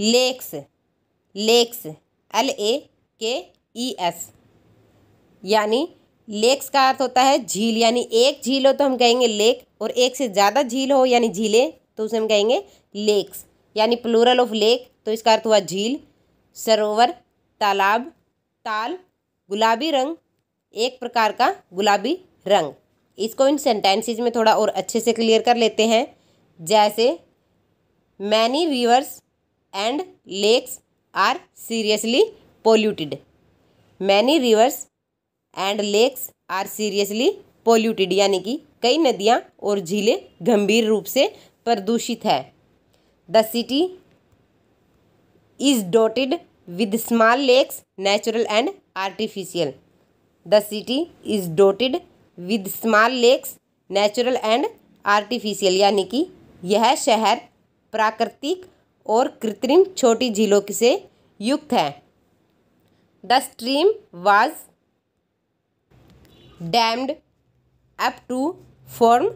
lakes lakes L A के E S यानी lakes का अर्थ होता है झील यानी एक झील हो तो हम कहेंगे लेक और एक से ज़्यादा झील हो यानी झीलें तो उसे हम कहेंगे लेक्स यानी प्लूरल ऑफ लेक तो इसका अर्थ हुआ झील सरोवर तालाब ताल गुलाबी रंग एक प्रकार का गुलाबी रंग इसको इन सेंटेंसेज में थोड़ा और अच्छे से क्लियर कर लेते हैं जैसे many rivers and lakes are seriously polluted many rivers and lakes are seriously polluted यानी कि कई नदियाँ और झीलें गंभीर रूप से प्रदूषित है the city is dotted with small lakes natural and artificial the city is dotted with small lakes natural and artificial यानी कि यह शहर प्राकृतिक और कृत्रिम छोटी झीलों से युक्त है the stream was dammed up to form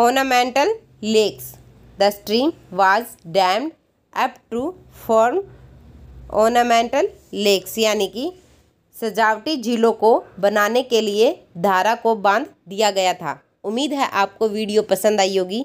ornamental lakes the stream was dammed up to form ornamental lakes यानी कि सजावटी झीलों को बनाने के लिए धारा को बांध दिया गया था उम्मीद है आपको वीडियो पसंद आई होगी